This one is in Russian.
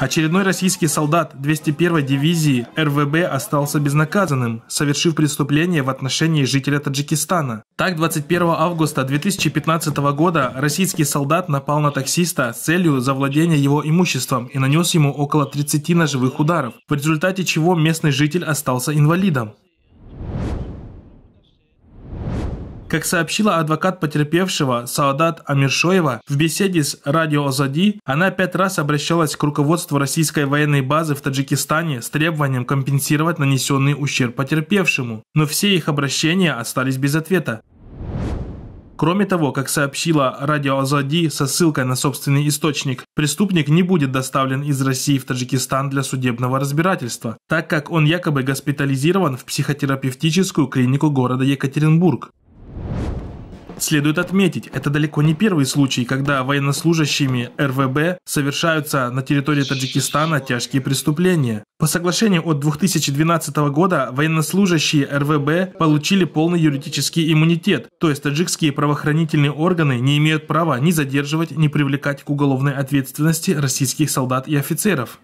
Очередной российский солдат 201-й дивизии РВБ остался безнаказанным, совершив преступление в отношении жителя Таджикистана. Так, 21 августа 2015 года российский солдат напал на таксиста с целью завладения его имуществом и нанес ему около 30 ножевых ударов, в результате чего местный житель остался инвалидом. Как сообщила адвокат потерпевшего Саадат Амиршоева, в беседе с радио Озади она пять раз обращалась к руководству российской военной базы в Таджикистане с требованием компенсировать нанесенный ущерб потерпевшему, но все их обращения остались без ответа. Кроме того, как сообщила радио Азади со ссылкой на собственный источник, преступник не будет доставлен из России в Таджикистан для судебного разбирательства, так как он якобы госпитализирован в психотерапевтическую клинику города Екатеринбург. Следует отметить, это далеко не первый случай, когда военнослужащими РВБ совершаются на территории Таджикистана тяжкие преступления. По соглашению от 2012 года военнослужащие РВБ получили полный юридический иммунитет, то есть таджикские правоохранительные органы не имеют права ни задерживать, ни привлекать к уголовной ответственности российских солдат и офицеров.